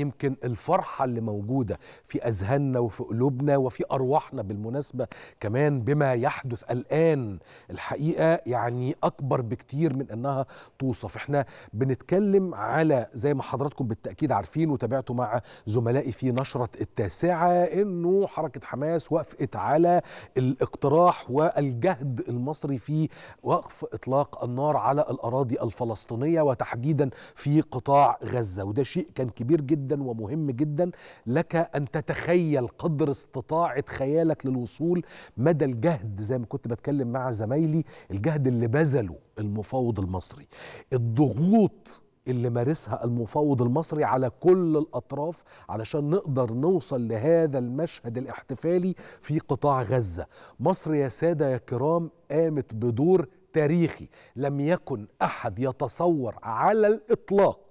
يمكن الفرحة اللي موجودة في أذهاننا وفي قلوبنا وفي أرواحنا بالمناسبة كمان بما يحدث الآن الحقيقة يعني أكبر بكتير من أنها توصف إحنا بنتكلم على زي ما حضراتكم بالتأكيد عارفين وتابعتوا مع زملائي في نشرة التاسعة أنه حركة حماس وافقت على الاقتراح والجهد المصري في وقف إطلاق النار على الأراضي الفلسطينية وتحديدا في قطاع غزة وده شيء كان كبير جدا جدا ومهم جدا لك ان تتخيل قدر استطاعه خيالك للوصول مدى الجهد زي ما كنت بتكلم مع زمايلي الجهد اللي بذله المفاوض المصري الضغوط اللي مارسها المفاوض المصري على كل الاطراف علشان نقدر نوصل لهذا المشهد الاحتفالي في قطاع غزه. مصر يا ساده يا كرام قامت بدور تاريخي لم يكن احد يتصور على الاطلاق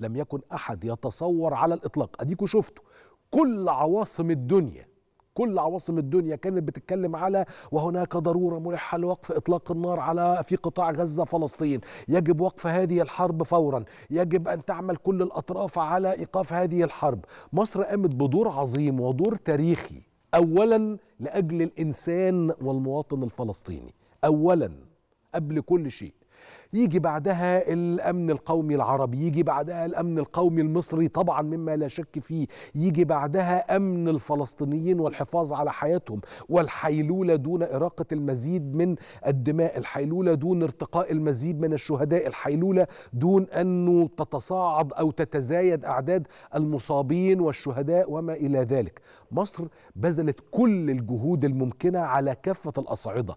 لم يكن أحد يتصور على الإطلاق أديكوا شفتوا كل عواصم الدنيا كل عواصم الدنيا كانت بتتكلم على وهناك ضروره ملحه لوقف اطلاق النار على في قطاع غزه فلسطين، يجب وقف هذه الحرب فورا، يجب ان تعمل كل الاطراف على ايقاف هذه الحرب، مصر قامت بدور عظيم ودور تاريخي، اولا لاجل الانسان والمواطن الفلسطيني، اولا قبل كل شيء. يجي بعدها الامن القومي العربي يجي بعدها الامن القومي المصري طبعا مما لا شك فيه يجي بعدها امن الفلسطينيين والحفاظ على حياتهم والحيلوله دون اراقه المزيد من الدماء الحيلوله دون ارتقاء المزيد من الشهداء الحيلوله دون انه تتصاعد او تتزايد اعداد المصابين والشهداء وما الى ذلك مصر بذلت كل الجهود الممكنه على كافه الاصعده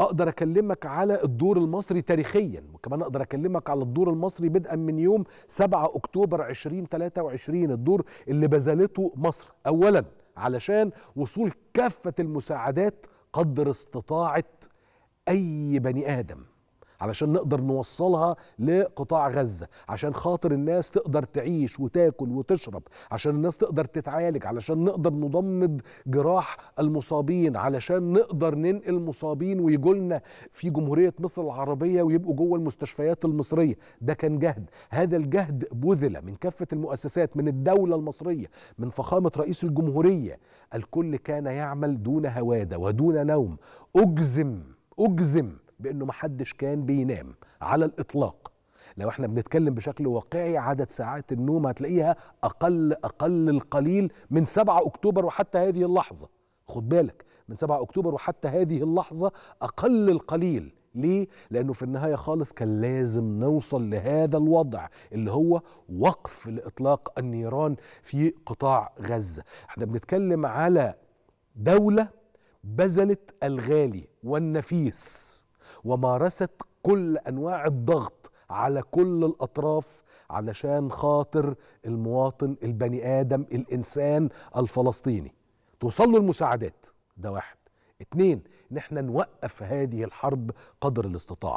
اقدر اكلمك على الدور المصري تاريخيا وكمان اقدر اكلمك على الدور المصري بدءا من يوم 7 اكتوبر 2023 الدور اللي بذلته مصر اولا علشان وصول كافه المساعدات قدر استطاعه اي بني ادم علشان نقدر نوصلها لقطاع غزه عشان خاطر الناس تقدر تعيش وتاكل وتشرب عشان الناس تقدر تتعالج علشان نقدر نضمد جراح المصابين علشان نقدر ننقل مصابين ويجولنا في جمهوريه مصر العربيه ويبقوا جوه المستشفيات المصريه ده كان جهد هذا الجهد بذل من كافه المؤسسات من الدوله المصريه من فخامه رئيس الجمهوريه الكل كان يعمل دون هواده ودون نوم اجزم اجزم بانه ما حدش كان بينام على الاطلاق لو احنا بنتكلم بشكل واقعي عدد ساعات النوم هتلاقيها اقل اقل القليل من 7 اكتوبر وحتى هذه اللحظه خد بالك من 7 اكتوبر وحتى هذه اللحظه اقل القليل ليه؟ لأنه في النهاية خالص كان لازم نوصل لهذا الوضع اللي هو وقف لإطلاق النيران في قطاع غزة احنا بنتكلم على دولة بذلت الغالي والنفيس ومارست كل انواع الضغط على كل الاطراف علشان خاطر المواطن البني ادم الانسان الفلسطيني توصل له المساعدات ده واحد اتنين نحن نوقف هذه الحرب قدر الاستطاعه